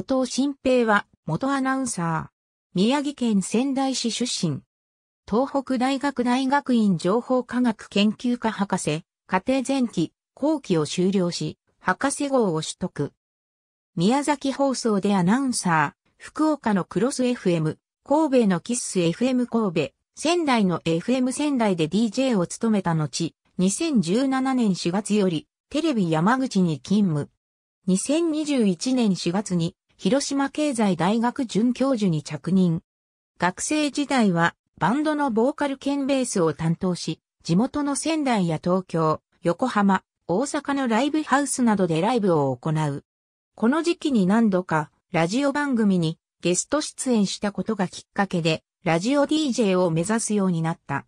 後藤新平は元アナウンサー。宮城県仙台市出身。東北大学大学院情報科学研究科博士、家庭前期、後期を修了し、博士号を取得。宮崎放送でアナウンサー、福岡のクロス FM、神戸のキッス FM 神戸、仙台の FM 仙台で DJ を務めた後、2017年4月よりテレビ山口に勤務。2021年4月に広島経済大学准教授に着任。学生時代はバンドのボーカル兼ベースを担当し、地元の仙台や東京、横浜、大阪のライブハウスなどでライブを行う。この時期に何度かラジオ番組にゲスト出演したことがきっかけで、ラジオ DJ を目指すようになった。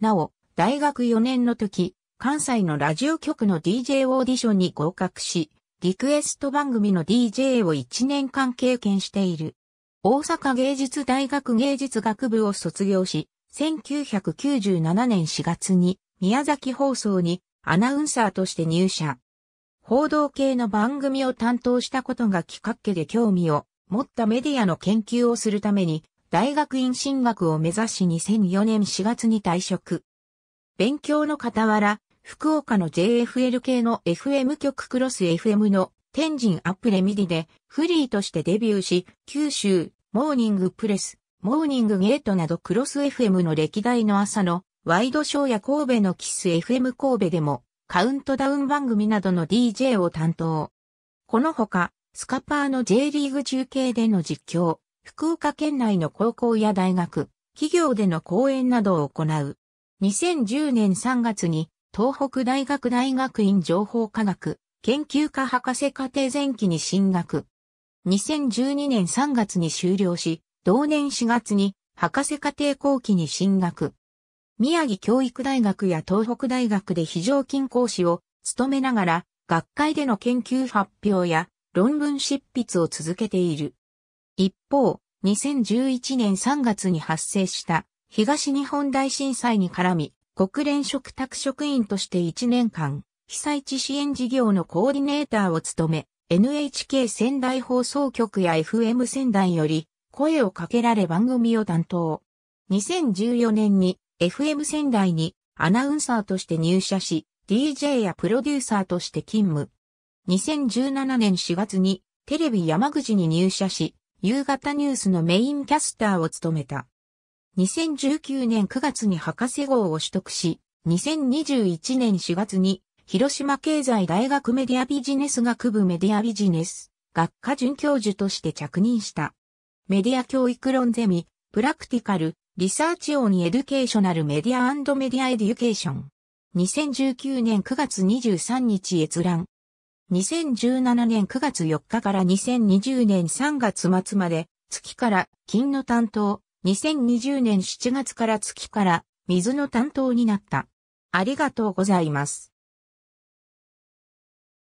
なお、大学4年の時、関西のラジオ局の DJ オーディションに合格し、リクエスト番組の DJ を1年間経験している。大阪芸術大学芸術学部を卒業し、1997年4月に宮崎放送にアナウンサーとして入社。報道系の番組を担当したことがきっかけで興味を持ったメディアの研究をするために大学院進学を目指し2004年4月に退職。勉強の傍ら福岡の JFL 系の FM 局クロス FM の天神アップレミディでフリーとしてデビューし、九州、モーニングプレス、モーニングゲートなどクロス FM の歴代の朝のワイドショーや神戸のキス FM 神戸でもカウントダウン番組などの DJ を担当。このほか、スカパーの J リーグ中継での実況、福岡県内の高校や大学、企業での講演などを行う。2010年3月に東北大学大学院情報科学研究科博士課程前期に進学。2012年3月に修了し、同年4月に博士課程後期に進学。宮城教育大学や東北大学で非常勤講師を務めながら、学会での研究発表や論文執筆を続けている。一方、2011年3月に発生した東日本大震災に絡み、国連嘱託職員として1年間、被災地支援事業のコーディネーターを務め、NHK 仙台放送局や FM 仙台より声をかけられ番組を担当。2014年に FM 仙台にアナウンサーとして入社し、DJ やプロデューサーとして勤務。2017年4月にテレビ山口に入社し、夕方ニュースのメインキャスターを務めた。2019年9月に博士号を取得し、2021年4月に広島経済大学メディアビジネス学部メディアビジネス学科准教授として着任した。メディア教育論ゼミ、プラクティカル、リサーチオンエデュケーショナルメディアメディアエデュケーション。2019年9月23日閲覧。2017年9月4日から2020年3月末まで、月から金の担当、2020年7月から月から水の担当になった。ありがとうございます。